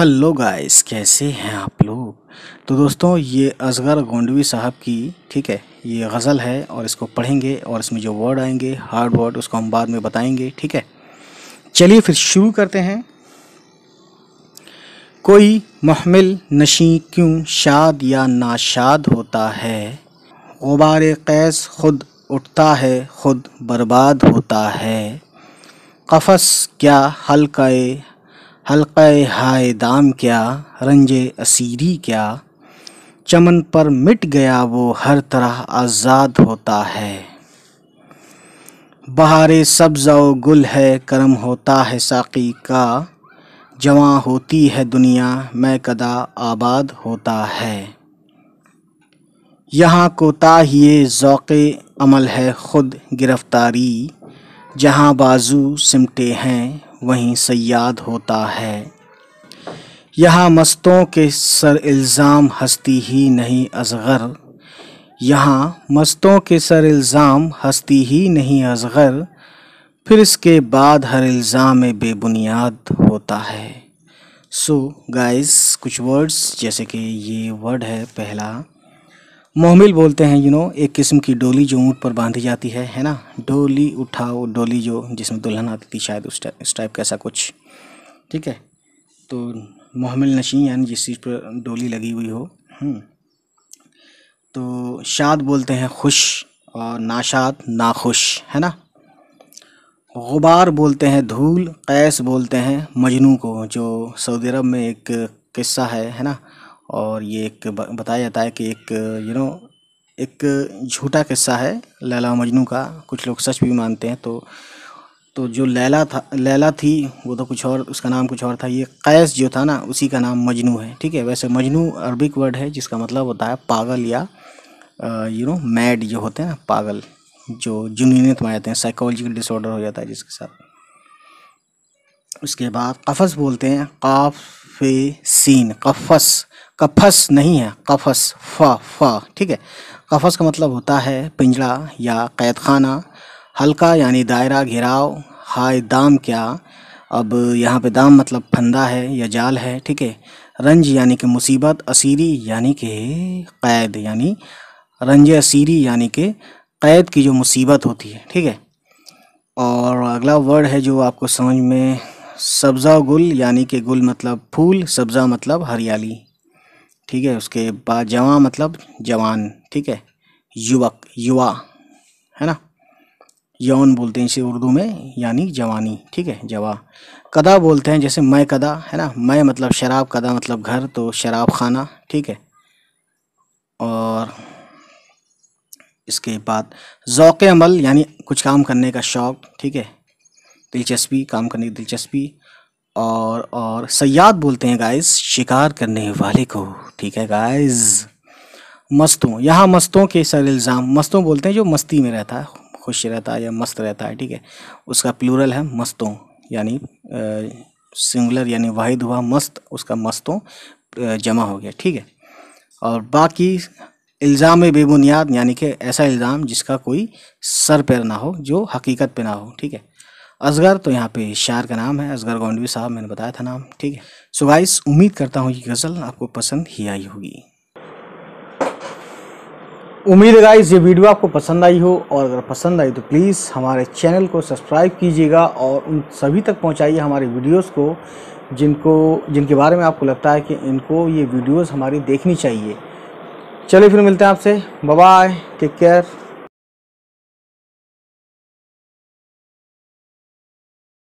Hello guys कैसे हैं आप लोग तो दोस्तों ये असगर गोंडवी साहब की ठीक है ये गज़ल है और इसको पढ़ेंगे और इसमें जो वर्ड आएंगे हार्ड वर्ड उसको हम बाद में बताएंगे ठीक है चलिए फिर शुरू करते हैं कोई महमिल नशी क्यों शाद या नाशाद होता है गुबार कैस खुद उठता है खुद बर्बाद होता है कफस क्या हल्का हल्का हाय दाम क्या रंज असीरी क्या चमन पर मिट गया वो हर तरह आज़ाद होता है बहार सब्ज़ व गुल है करम होता है साकी का जवा होती है दुनिया मैं कदा आबाद होता है यहाँ कोताहिए ज़ौक़ अमल है ख़ुद गिरफ़्तारी जहाँ बाजू सिमटे हैं वहीं सयाद होता है यहाँ मस्तों के सर इल्ज़ाम हस्ती ही नहीं असगर यहाँ मस्तों के सर इल्ज़ाम हस्ती ही नहीं असगर फिर इसके बाद हर इल्ज़ाम बेबुनियाद होता है सो so, गाइस कुछ वर्ड्स जैसे कि ये वर्ड है पहला मोहमिल बोलते हैं यू नो एक किस्म की डोली जो ऊँट पर बांधी जाती है है ना डोली उठाओ डोली जो जिसमें दुल्हन आती थी शायद उस टाइप उस टाइप का ऐसा कुछ ठीक है तो मोहमिल नशी यानी जिस चीज़ पर डोली लगी हुई हो हम्म। तो शाद बोलते हैं खुश और नाशाद नाखुश है ना गुबार बोलते हैं धूल कैस बोलते हैं मजनू को जो सऊदी अरब में एक किस्सा है है ना और ये एक बताया जाता है कि एक यू नो एक झूठा किस्सा है लैला मजनू का कुछ लोग सच भी मानते हैं तो तो जो लैला था लैला थी वो तो कुछ और उसका नाम कुछ और था ये कैस जो था ना उसी का नाम मजनू है ठीक है वैसे मजनू अरबिक वर्ड है जिसका मतलब होता है पागल या यू नो मैड जो होते हैं ना पागल जो जुनूनियत में आ जाते हैं साइकोलॉजिकल डिसऑर्डर हो जाता है जिसके साथ उसके बाद कफ़स बोलते हैं काफ सीन कफ़स कफ़स नहीं है कफ़स फ़ा फ़ा ठीक है कफ़स का मतलब होता है पिंजड़ा या कैद खाना हल्का यानी दायरा घिराव हाय दाम क्या अब यहाँ पे दाम मतलब फंदा है या जाल है ठीक है रंज यानी कि मुसीबत असीरी यानी कि कैद यानी रंज असीरी यानी कि कैद की जो मुसीबत होती है ठीक है और अगला वर्ड है जो आपको समझ में सब्ज़ा गुल यानी कि गुल मतलब फूल सब्ज़ा मतलब हरियाली ठीक है उसके बाद जवा मतलब जवान ठीक है युवक युवा है ना यौन बोलते हैं इसे उर्दू में यानी जवानी ठीक है जवा कदा बोलते हैं जैसे मैं कदा है ना मैं मतलब शराब कदा मतलब घर तो शराब खाना ठीक है और इसके बाद ओक़ अमल यानी कुछ काम करने का शौक़ ठीक है दिलचस्पी काम करने की दिलचस्पी और और सयाद बोलते हैं गाइस शिकार करने वाले को ठीक है गाइस मस्तों यहाँ मस्तों के सर इल्ज़ाम मस्तों बोलते हैं जो मस्ती में रहता है खुश रहता है या मस्त रहता है ठीक है उसका प्लूरल है मस्तों यानी सिंगुलर यानी वाहिद हुआ मस्त उसका मस्तों जमा हो गया ठीक है और बाकी इल्ज़ाम बेबुनियाद यानी कि ऐसा इल्ज़ाम जिसका कोई सर पैर ना हो जो हकीकत पे ना हो ठीक है असगर तो यहाँ पे शायर का नाम है असगर गोंडवी साहब मैंने बताया था नाम ठीक है सो गाइस उम्मीद करता हूँ ये गज़ल आपको पसंद ही आई होगी उम्मीद है गाइस ये वीडियो आपको पसंद आई हो और अगर पसंद आई तो प्लीज़ हमारे चैनल को सब्सक्राइब कीजिएगा और उन सभी तक पहुँचाइए हमारे वीडियोज़ को जिनको जिनके बारे में आपको लगता है कि इनको ये वीडियोज़ हमारी देखनी चाहिए चलिए फिर मिलते हैं आपसे बाय टेक केयर